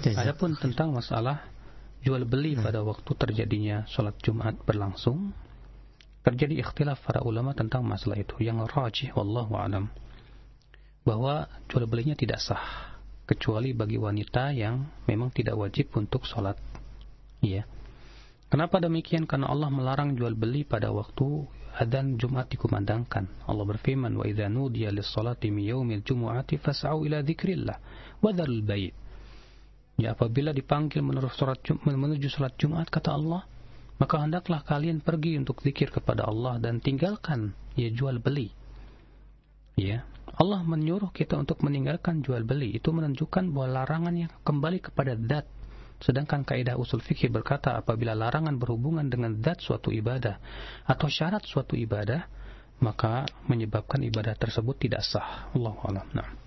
Adapun tentang masalah jual beli hmm. pada waktu terjadinya sholat Jumat berlangsung, terjadi ikhtilaf para ulama tentang masalah itu yang rajih wallahu alam bahwa jual belinya tidak sah kecuali bagi wanita yang memang tidak wajib untuk sholat. Iya. Kenapa demikian? Karena Allah melarang jual beli pada waktu adzan Jumat dikumandangkan. Allah berfirman, "Wa idza nudiya lis-salati min yaumil jumu'ati fas'au ila dzikrillah wa dzarul bait." Ya apabila dipanggil menurut surat menuju salat Jumat kata Allah, maka hendaklah kalian pergi untuk zikir kepada Allah dan tinggalkan ya jual beli. Ya, Allah menyuruh kita untuk meninggalkan jual beli itu menunjukkan bahwa larangan yang kembali kepada zat. Sedangkan kaidah usul fikih berkata apabila larangan berhubungan dengan zat suatu ibadah atau syarat suatu ibadah, maka menyebabkan ibadah tersebut tidak sah. Allahu a'lam. Nah.